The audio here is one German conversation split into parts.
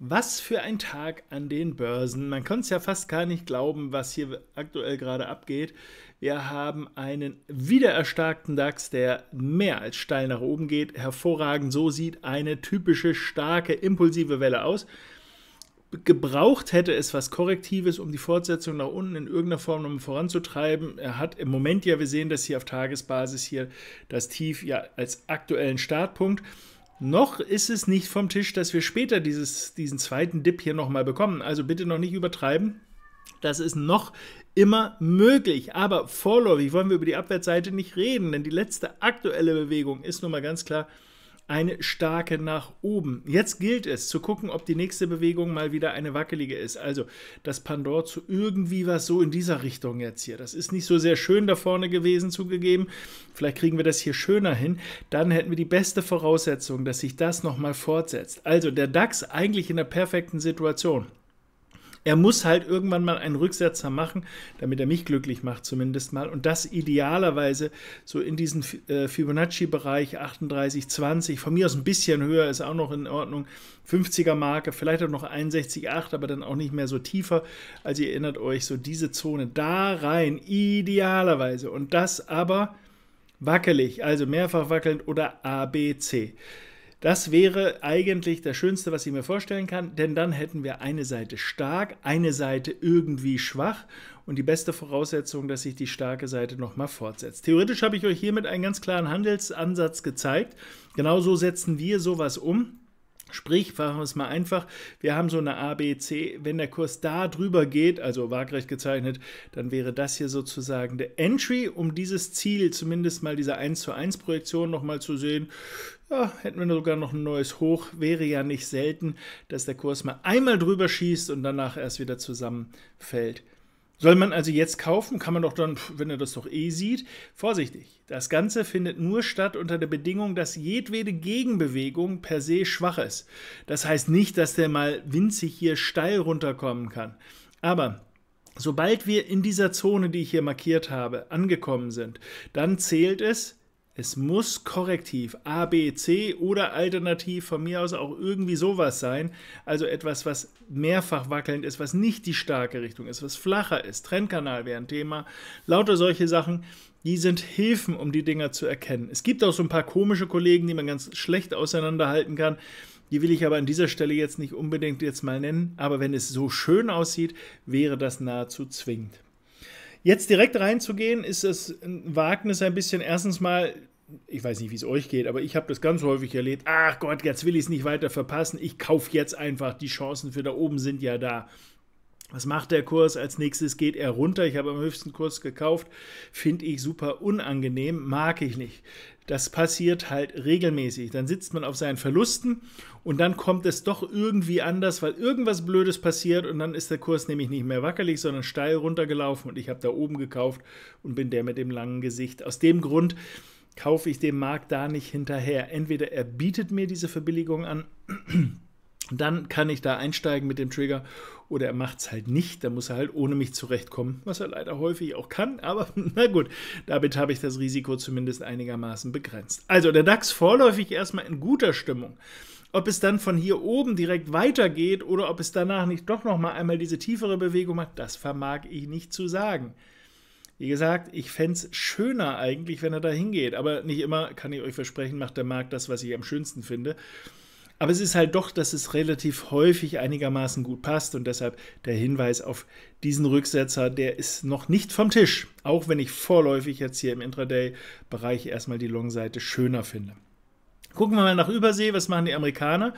Was für ein Tag an den Börsen. Man kann es ja fast gar nicht glauben, was hier aktuell gerade abgeht. Wir haben einen wieder erstarkten DAX, der mehr als steil nach oben geht. Hervorragend, so sieht eine typische starke, impulsive Welle aus. Gebraucht hätte es was Korrektives, um die Fortsetzung nach unten in irgendeiner Form um voranzutreiben. Er hat im Moment ja, wir sehen das hier auf Tagesbasis hier, das Tief ja als aktuellen Startpunkt. Noch ist es nicht vom Tisch, dass wir später dieses, diesen zweiten Dip hier nochmal bekommen. Also bitte noch nicht übertreiben. Das ist noch immer möglich. Aber vorläufig wollen wir über die Abwärtsseite nicht reden, denn die letzte aktuelle Bewegung ist nun mal ganz klar eine starke nach oben. Jetzt gilt es zu gucken, ob die nächste Bewegung mal wieder eine wackelige ist. Also das Pandor zu irgendwie was so in dieser Richtung jetzt hier. Das ist nicht so sehr schön da vorne gewesen zugegeben. Vielleicht kriegen wir das hier schöner hin. Dann hätten wir die beste Voraussetzung, dass sich das nochmal fortsetzt. Also der DAX eigentlich in der perfekten Situation. Er muss halt irgendwann mal einen Rücksetzer machen, damit er mich glücklich macht, zumindest mal. Und das idealerweise so in diesen äh, Fibonacci-Bereich 38, 20, von mir aus ein bisschen höher ist auch noch in Ordnung. 50er Marke, vielleicht auch noch 61, 8, aber dann auch nicht mehr so tiefer. Also ihr erinnert euch, so diese Zone da rein, idealerweise. Und das aber wackelig, also mehrfach wackelnd oder ABC. Das wäre eigentlich das Schönste, was ich mir vorstellen kann, denn dann hätten wir eine Seite stark, eine Seite irgendwie schwach und die beste Voraussetzung, dass sich die starke Seite nochmal fortsetzt. Theoretisch habe ich euch hiermit einen ganz klaren Handelsansatz gezeigt. Genauso setzen wir sowas um. Sprich, machen wir es mal einfach, wir haben so eine ABC, wenn der Kurs da drüber geht, also waagrecht gezeichnet, dann wäre das hier sozusagen der Entry, um dieses Ziel, zumindest mal diese 1 zu 1 Projektion nochmal zu sehen. Ja, hätten wir sogar noch ein neues Hoch, wäre ja nicht selten, dass der Kurs mal einmal drüber schießt und danach erst wieder zusammenfällt. Soll man also jetzt kaufen, kann man doch dann, wenn er das doch eh sieht, vorsichtig. Das Ganze findet nur statt unter der Bedingung, dass jedwede Gegenbewegung per se schwach ist. Das heißt nicht, dass der mal winzig hier steil runterkommen kann. Aber sobald wir in dieser Zone, die ich hier markiert habe, angekommen sind, dann zählt es, es muss korrektiv A, B, C oder alternativ von mir aus auch irgendwie sowas sein. Also etwas, was mehrfach wackelnd ist, was nicht die starke Richtung ist, was flacher ist. Trennkanal wäre ein Thema. Lauter solche Sachen, die sind Hilfen, um die Dinger zu erkennen. Es gibt auch so ein paar komische Kollegen, die man ganz schlecht auseinanderhalten kann. Die will ich aber an dieser Stelle jetzt nicht unbedingt jetzt mal nennen. Aber wenn es so schön aussieht, wäre das nahezu zwingend. Jetzt direkt reinzugehen, ist das Wagnis ein bisschen erstens mal ich weiß nicht, wie es euch geht, aber ich habe das ganz häufig erlebt. Ach Gott, jetzt will ich es nicht weiter verpassen. Ich kaufe jetzt einfach. Die Chancen für da oben sind ja da. Was macht der Kurs? Als nächstes geht er runter. Ich habe am höchsten Kurs gekauft. Finde ich super unangenehm, mag ich nicht. Das passiert halt regelmäßig. Dann sitzt man auf seinen Verlusten und dann kommt es doch irgendwie anders, weil irgendwas Blödes passiert und dann ist der Kurs nämlich nicht mehr wackelig, sondern steil runtergelaufen und ich habe da oben gekauft und bin der mit dem langen Gesicht. Aus dem Grund kaufe ich dem Markt da nicht hinterher. Entweder er bietet mir diese Verbilligung an dann kann ich da einsteigen mit dem Trigger oder er macht es halt nicht, dann muss er halt ohne mich zurechtkommen, was er leider häufig auch kann, aber na gut, damit habe ich das Risiko zumindest einigermaßen begrenzt. Also der DAX vorläufig erstmal in guter Stimmung. Ob es dann von hier oben direkt weitergeht oder ob es danach nicht doch nochmal einmal diese tiefere Bewegung macht, das vermag ich nicht zu sagen. Wie gesagt, ich fände es schöner eigentlich, wenn er da hingeht, aber nicht immer, kann ich euch versprechen, macht der Markt das, was ich am schönsten finde. Aber es ist halt doch, dass es relativ häufig einigermaßen gut passt und deshalb der Hinweis auf diesen Rücksetzer, der ist noch nicht vom Tisch, auch wenn ich vorläufig jetzt hier im Intraday-Bereich erstmal die Long-Seite schöner finde. Gucken wir mal nach Übersee, was machen die Amerikaner?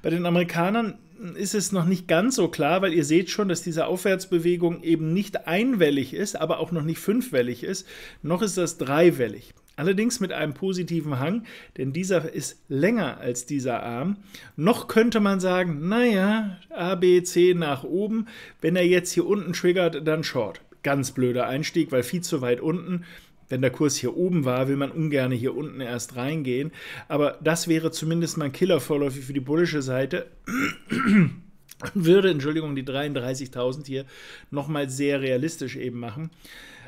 Bei den Amerikanern ist es noch nicht ganz so klar, weil ihr seht schon, dass diese Aufwärtsbewegung eben nicht einwellig ist, aber auch noch nicht fünfwellig ist, noch ist das dreiwellig. Allerdings mit einem positiven Hang, denn dieser ist länger als dieser Arm. Noch könnte man sagen, naja, A, B, C nach oben. Wenn er jetzt hier unten triggert, dann Short. Ganz blöder Einstieg, weil viel zu weit unten. Wenn der Kurs hier oben war, will man ungern hier unten erst reingehen. Aber das wäre zumindest mein Killer vorläufig für die bullische Seite. Würde, Entschuldigung, die 33.000 hier nochmal sehr realistisch eben machen.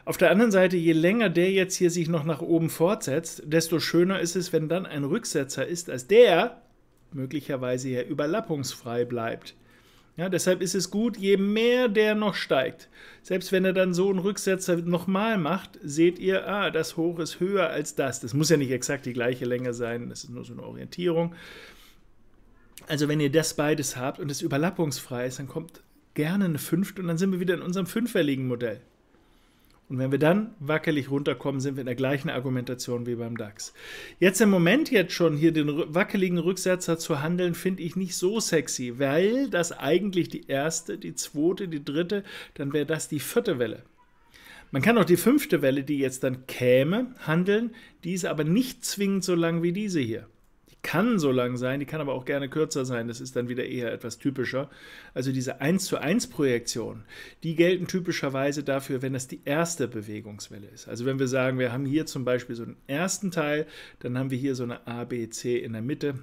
Auf der anderen Seite, je länger der jetzt hier sich noch nach oben fortsetzt, desto schöner ist es, wenn dann ein Rücksetzer ist, als der möglicherweise ja überlappungsfrei bleibt. Ja, deshalb ist es gut, je mehr der noch steigt. Selbst wenn er dann so einen Rücksetzer nochmal macht, seht ihr, ah, das Hoch ist höher als das. Das muss ja nicht exakt die gleiche Länge sein, das ist nur so eine Orientierung. Also wenn ihr das beides habt und es überlappungsfrei ist, dann kommt gerne eine Fünft und dann sind wir wieder in unserem fünferligen Modell. Und wenn wir dann wackelig runterkommen, sind wir in der gleichen Argumentation wie beim DAX. Jetzt im Moment jetzt schon hier den wackeligen Rücksetzer zu handeln, finde ich nicht so sexy, weil das eigentlich die erste, die zweite, die dritte, dann wäre das die vierte Welle. Man kann auch die fünfte Welle, die jetzt dann käme, handeln, die ist aber nicht zwingend so lang wie diese hier kann so lang sein, die kann aber auch gerne kürzer sein, das ist dann wieder eher etwas typischer. Also diese 1 zu 1 Projektion, die gelten typischerweise dafür, wenn das die erste Bewegungswelle ist. Also wenn wir sagen, wir haben hier zum Beispiel so einen ersten Teil, dann haben wir hier so eine ABC in der Mitte,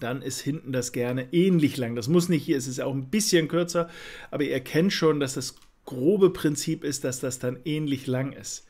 dann ist hinten das gerne ähnlich lang. Das muss nicht hier, es ist auch ein bisschen kürzer, aber ihr kennt schon, dass das grobe Prinzip ist, dass das dann ähnlich lang ist.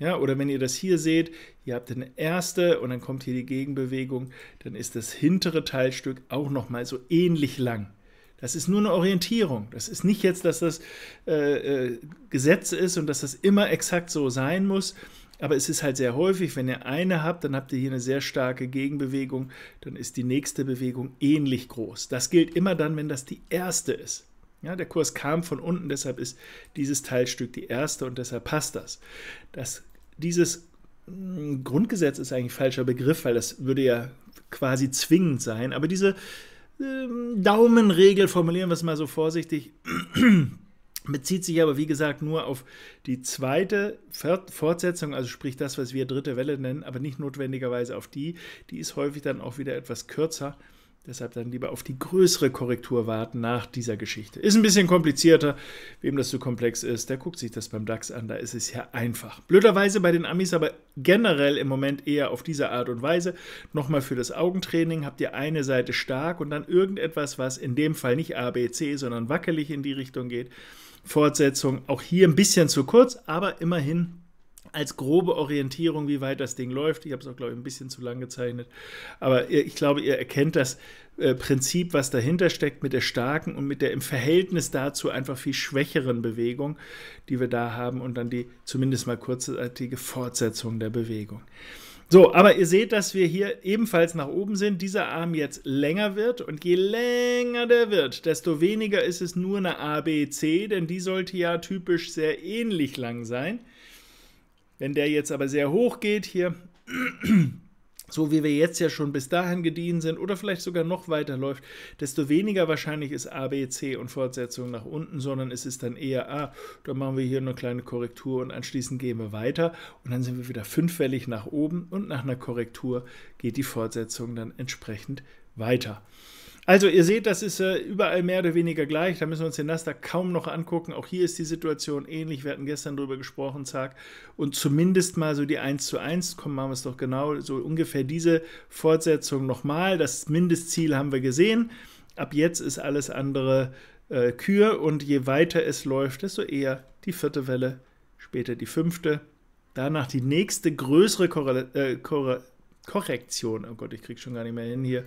Ja, oder wenn ihr das hier seht, ihr habt eine erste und dann kommt hier die Gegenbewegung, dann ist das hintere Teilstück auch nochmal so ähnlich lang. Das ist nur eine Orientierung. Das ist nicht jetzt, dass das äh, äh, Gesetz ist und dass das immer exakt so sein muss. Aber es ist halt sehr häufig, wenn ihr eine habt, dann habt ihr hier eine sehr starke Gegenbewegung, dann ist die nächste Bewegung ähnlich groß. Das gilt immer dann, wenn das die erste ist. Ja, der Kurs kam von unten, deshalb ist dieses Teilstück die erste und deshalb passt das. Das dieses hm, Grundgesetz ist eigentlich ein falscher Begriff, weil das würde ja quasi zwingend sein, aber diese ähm, Daumenregel, formulieren wir es mal so vorsichtig, bezieht sich aber wie gesagt nur auf die zweite Fortsetzung, also sprich das, was wir dritte Welle nennen, aber nicht notwendigerweise auf die. Die ist häufig dann auch wieder etwas kürzer. Deshalb dann lieber auf die größere Korrektur warten nach dieser Geschichte. Ist ein bisschen komplizierter. Wem das zu komplex ist, der guckt sich das beim DAX an. Da ist es ja einfach. Blöderweise bei den Amis aber generell im Moment eher auf diese Art und Weise. Nochmal für das Augentraining habt ihr eine Seite stark und dann irgendetwas, was in dem Fall nicht ABC, sondern wackelig in die Richtung geht. Fortsetzung auch hier ein bisschen zu kurz, aber immerhin als grobe Orientierung, wie weit das Ding läuft. Ich habe es auch, glaube ich, ein bisschen zu lang gezeichnet. Aber ihr, ich glaube, ihr erkennt das äh, Prinzip, was dahinter steckt, mit der starken und mit der im Verhältnis dazu einfach viel schwächeren Bewegung, die wir da haben und dann die zumindest mal kurzzeitige Fortsetzung der Bewegung. So, aber ihr seht, dass wir hier ebenfalls nach oben sind. Dieser Arm jetzt länger wird und je länger der wird, desto weniger ist es nur eine ABC, denn die sollte ja typisch sehr ähnlich lang sein. Wenn der jetzt aber sehr hoch geht hier, so wie wir jetzt ja schon bis dahin gediehen sind oder vielleicht sogar noch weiter läuft, desto weniger wahrscheinlich ist A, B, C und Fortsetzung nach unten, sondern es ist dann eher A. Ah, dann machen wir hier eine kleine Korrektur und anschließend gehen wir weiter und dann sind wir wieder fünffällig nach oben und nach einer Korrektur geht die Fortsetzung dann entsprechend weiter. Also ihr seht, das ist äh, überall mehr oder weniger gleich. Da müssen wir uns den Nasdaq kaum noch angucken. Auch hier ist die Situation ähnlich. Wir hatten gestern darüber gesprochen, zack. Und zumindest mal so die 1 zu 1, kommen machen wir es doch genau, so ungefähr diese Fortsetzung nochmal. Das Mindestziel haben wir gesehen. Ab jetzt ist alles andere äh, Kür und je weiter es läuft, desto eher die vierte Welle, später die fünfte. Danach die nächste größere Korre äh, Korre Korrektion. Oh Gott, ich kriege schon gar nicht mehr hin hier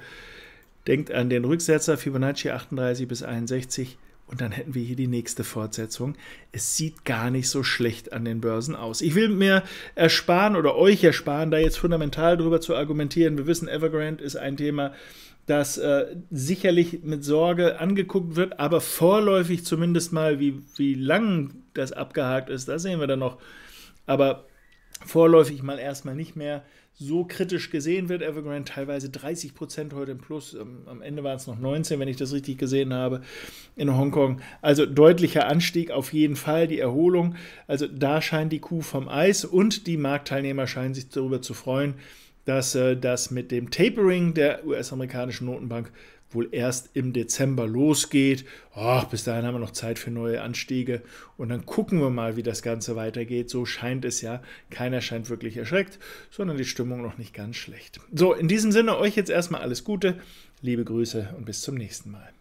Denkt an den Rücksetzer Fibonacci 38 bis 61 und dann hätten wir hier die nächste Fortsetzung. Es sieht gar nicht so schlecht an den Börsen aus. Ich will mir ersparen oder euch ersparen, da jetzt fundamental drüber zu argumentieren. Wir wissen, Evergrande ist ein Thema, das äh, sicherlich mit Sorge angeguckt wird, aber vorläufig zumindest mal, wie, wie lang das abgehakt ist, das sehen wir dann noch. Aber vorläufig mal erstmal nicht mehr so kritisch gesehen wird. Evergrande teilweise 30 Prozent heute im Plus. Ähm, am Ende waren es noch 19, wenn ich das richtig gesehen habe, in Hongkong. Also deutlicher Anstieg auf jeden Fall, die Erholung. Also da scheint die Kuh vom Eis und die Marktteilnehmer scheinen sich darüber zu freuen dass äh, das mit dem Tapering der US-amerikanischen Notenbank wohl erst im Dezember losgeht. Oh, bis dahin haben wir noch Zeit für neue Anstiege und dann gucken wir mal, wie das Ganze weitergeht. So scheint es ja. Keiner scheint wirklich erschreckt, sondern die Stimmung noch nicht ganz schlecht. So, in diesem Sinne euch jetzt erstmal alles Gute, liebe Grüße und bis zum nächsten Mal.